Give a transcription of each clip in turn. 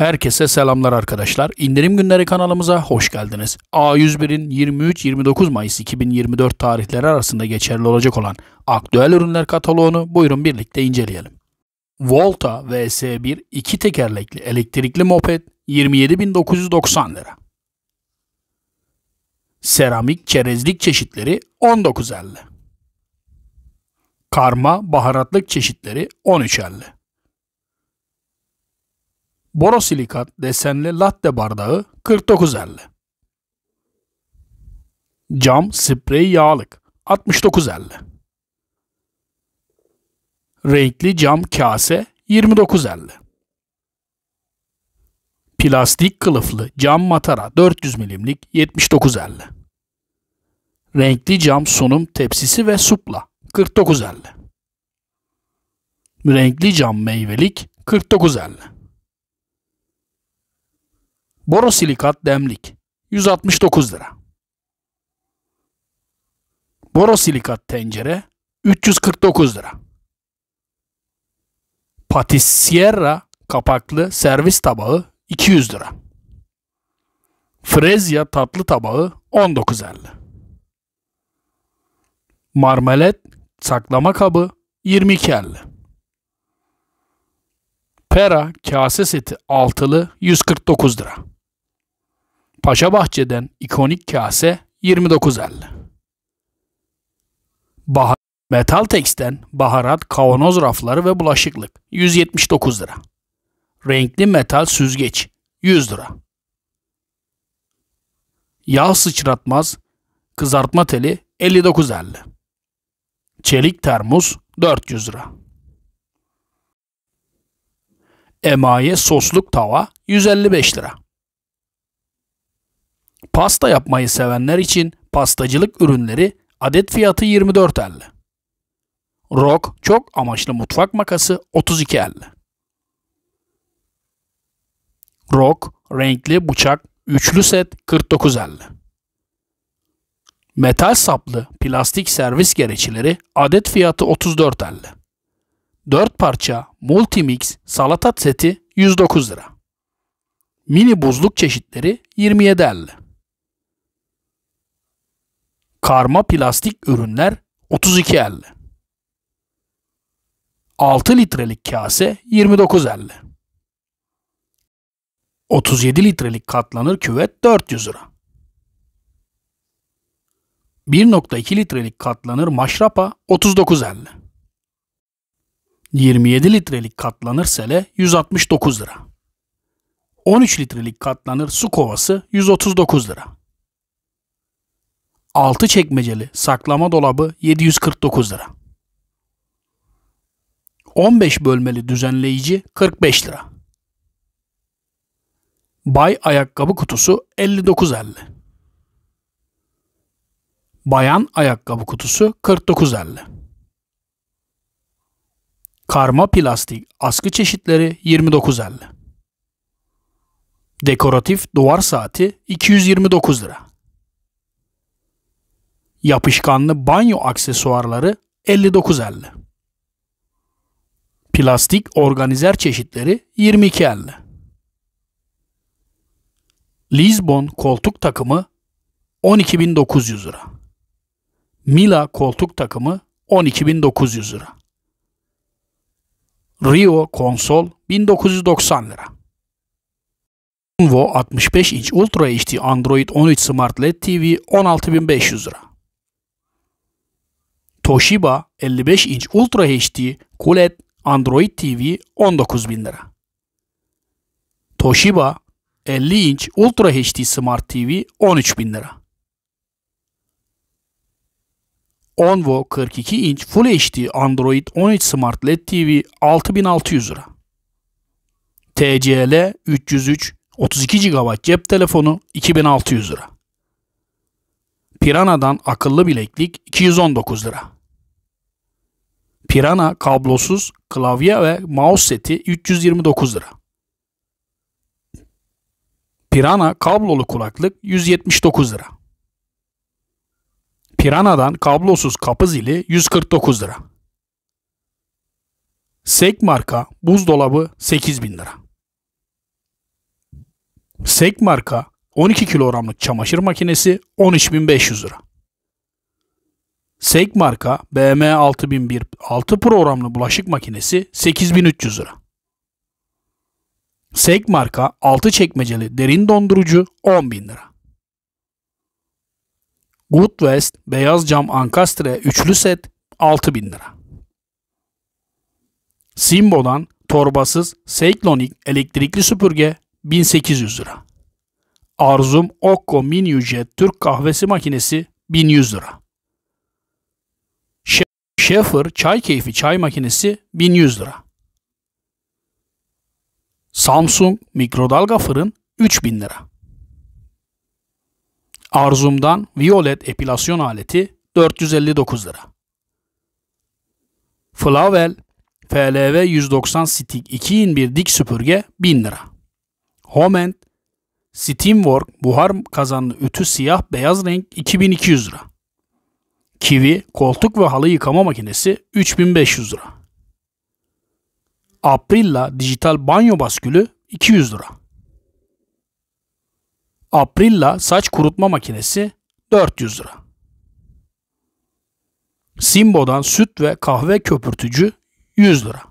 Herkese selamlar arkadaşlar. İndirim Günleri kanalımıza hoş geldiniz. A101'in 23-29 Mayıs 2024 tarihleri arasında geçerli olacak olan aktüel ürünler kataloğunu buyurun birlikte inceleyelim. Volta VS1 iki tekerlekli elektrikli moped 27.990 lira. Seramik çerezlik çeşitleri 19.50. Karma baharatlık çeşitleri 13.50 borosilikat desenli latte bardağı 49.50. Cam sprey yağlık 69.50. Renkli cam kase 29.50. Plastik kılıflı cam matara 400 milimlik 79.50. Renkli cam sunum tepsisi ve supla 49.50. Renkli cam meyvelik 49.50. Borosilikat demlik 169 lira. Borosilikat tencere 349 lira. Patisierra kapaklı servis tabağı 200 lira. Frezya tatlı tabağı 19.50. Marmelet saklama kabı 22.50. Pera kase seti altılı 149 lira. Paşa Bahçe'den ikonik kase 29.50. Bahar Metal Tex'ten baharat, kavanoz rafları ve bulaşıklık 179 lira. Renkli metal süzgeç 100 lira. Yağ sıçratmaz kızartma teli 59.50. Çelik termos 400 lira. Emaye sosluk tava 155 lira. Pasta yapmayı sevenler için pastacılık ürünleri adet fiyatı 24.50. Rock çok amaçlı mutfak makası 32.50. Rock renkli bıçak üçlü set 49.50. Metal saplı plastik servis gereçleri adet fiyatı 34.50. 4 parça Multimix salata seti 109 lira. Mini buzluk çeşitleri 27.50. Karma plastik ürünler 32.50. 6 litrelik kase 29.50. 37 litrelik katlanır küvet 400 lira. 1.2 litrelik katlanır maşrapa 39.50. 27 litrelik katlanır sele 169 lira. 13 litrelik katlanır su kovası 139 lira. 6 çekmeceli saklama dolabı 749 lira. 15 bölmeli düzenleyici 45 lira. Bay ayakkabı kutusu 59.50. Bayan ayakkabı kutusu 49.50. Karma plastik askı çeşitleri 29.50. Dekoratif duvar saati 229 lira. Yapışkanlı banyo aksesuarları 59.50. Plastik organizer çeşitleri 22.50. Lisbon koltuk takımı 12.900 lira. Mila koltuk takımı 12.900 lira. Rio konsol 1990 lira. Lenovo 65 inç Ultra HD Android 13 Smart LED TV 16500 lira. Toshiba 55 inç Ultra HD QLED Android TV 19.000 lira. Toshiba 50 inç Ultra HD Smart TV 13.000 lira. Onvo 42 inç Full HD Android 13 Smart LED TV 6600 lira. TCL 303 32 GB cep telefonu 2600 lira. Pirana'dan akıllı bileklik 219 lira. Pirana kablosuz klavye ve mouse seti 329 lira. Pirana kablolu kulaklık 179 lira. Pirana'dan kablosuz kapı zili 149 lira. Sek marka buzdolabı 8000 lira. Sek marka 12 kilogramlık çamaşır makinesi 13500 lira. Seik marka BM 6001 6 programlı bulaşık makinesi 8300 lira. Seik marka 6 çekmeceli derin dondurucu 10.000 lira. Good West beyaz cam ankastre üçlü set 6000 lira. Simbo'dan torbasız Seiklonic elektrikli süpürge 1800 lira. Arzum Okko Mini Jet Türk kahvesi makinesi 1100 lira. Schaefer çay keyfi çay makinesi 1100 lira. Samsung mikrodalga fırın 3000 lira. Arzum'dan Violet epilasyon aleti 459 lira. Flavel FLV 190 Stick 2 in 1 dik süpürge 1000 lira. Homent Steamwork buhar kazanlı ütü siyah beyaz renk 2200 lira. Kivi, koltuk ve halı yıkama makinesi 3500 lira. Aprilla dijital banyo baskülü 200 lira. Aprilla saç kurutma makinesi 400 lira. Simbo'dan süt ve kahve köpürtücü 100 lira.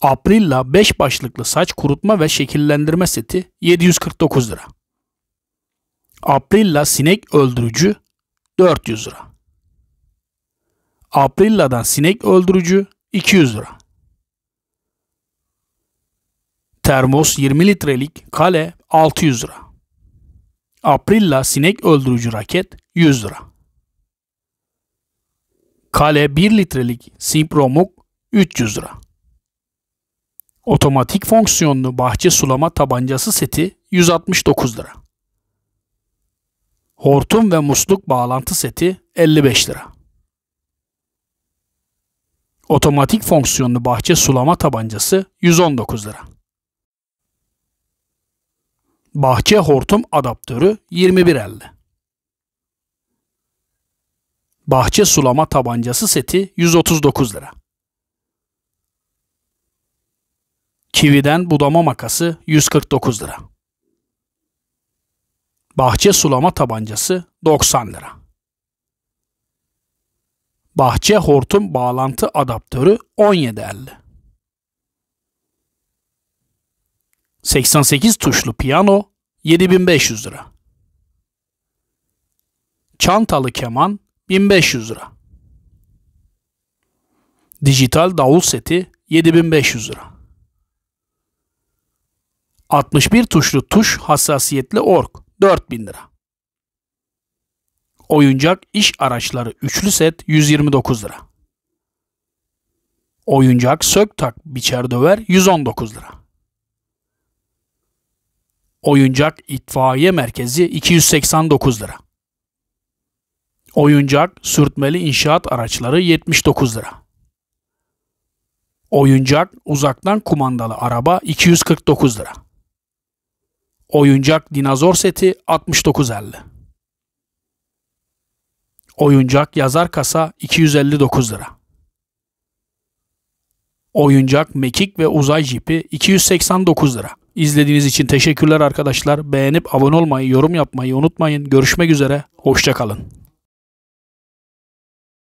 Aprilla 5 başlıklı saç kurutma ve şekillendirme seti 749 lira. Aprilla sinek öldürücü 400 lira. Aprilla'dan sinek öldürücü 200 lira. Termos 20 litrelik kale 600 lira. Aprilla sinek öldürücü raket 100 lira. Kale 1 litrelik simpromuk 300 lira. Otomatik fonksiyonlu bahçe sulama tabancası seti 169 lira. Hortum ve musluk bağlantı seti 55 lira. Otomatik fonksiyonlu bahçe sulama tabancası 119 lira. Bahçe hortum adaptörü 21.50. Bahçe sulama tabancası seti 139 lira. Kividen budama makası 149 lira. Bahçe sulama tabancası 90 lira. Bahçe hortum bağlantı adaptörü 17.50. 88 tuşlu piyano 7500 lira. Çantalı keman 1500 lira. Dijital davul seti 7500 lira. 61 tuşlu tuş hassasiyetli org 4000 lira. Oyuncak iş araçları üçlü set 129 lira. Oyuncak sök tak biçer döver 119 lira. Oyuncak itfaiye merkezi 289 lira. Oyuncak sürtmeli inşaat araçları 79 lira. Oyuncak uzaktan kumandalı araba 249 lira. Oyuncak dinozor seti 69.50. Oyuncak yazar kasa 259 lira. Oyuncak mekik ve uzay jipi 289 lira. İzlediğiniz için teşekkürler arkadaşlar. Beğenip abone olmayı, yorum yapmayı unutmayın. Görüşmek üzere. Hoşçakalın.